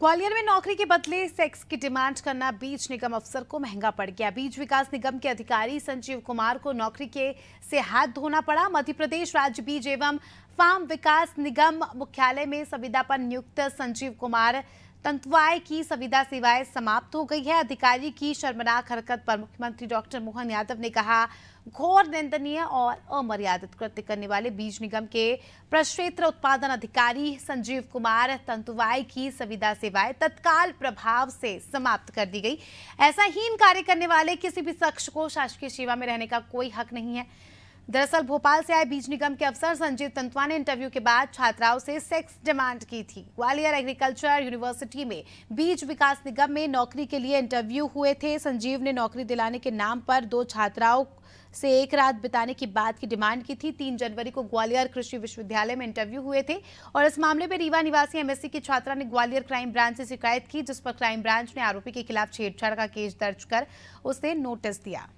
ग्वालियर में नौकरी के बदले सेक्स की डिमांड करना बीज निगम अफसर को महंगा पड़ गया बीज विकास निगम के अधिकारी संजीव कुमार को नौकरी के से हाथ धोना पड़ा मध्य प्रदेश राज्य बीज एवं फार्म विकास निगम मुख्यालय में संविदा पर नियुक्त संजीव कुमार तंतवाय की संविदा सेवाएं समाप्त हो गई है अधिकारी की शर्मनाक हरकत पर मुख्यमंत्री डॉक्टर मोहन यादव ने कहा घोर निंदनीय और अमर्यादित कृत्य करने वाले बीज निगम के प्रक्षेत्र उत्पादन अधिकारी संजीव कुमार तंतुवाई की संविदा सेवाएं तत्काल प्रभाव से समाप्त कर दी गई ऐसा हीन कार्य करने वाले किसी भी शख्स को शासकीय सेवा में रहने का कोई हक नहीं है दरअसल भोपाल से आए बीज निगम के अफसर संजीव तंतवा ने इंटरव्यू के बाद छात्राओं से सेक्स डिमांड की थी ग्वालियर एग्रीकल्चर यूनिवर्सिटी में बीज विकास निगम में नौकरी के लिए इंटरव्यू हुए थे संजीव ने नौकरी दिलाने के नाम पर दो छात्राओं से एक रात बिताने की बात की डिमांड की थी तीन जनवरी को ग्वालियर कृषि विश्वविद्यालय में इंटरव्यू हुए थे और इस मामले में रीवा निवासी एमएससी की छात्रा ने ग्वालियर क्राइम ब्रांच से शिकायत की जिस पर क्राइम ब्रांच ने आरोपी के खिलाफ छेड़छाड़ का केस दर्ज कर उसे नोटिस दिया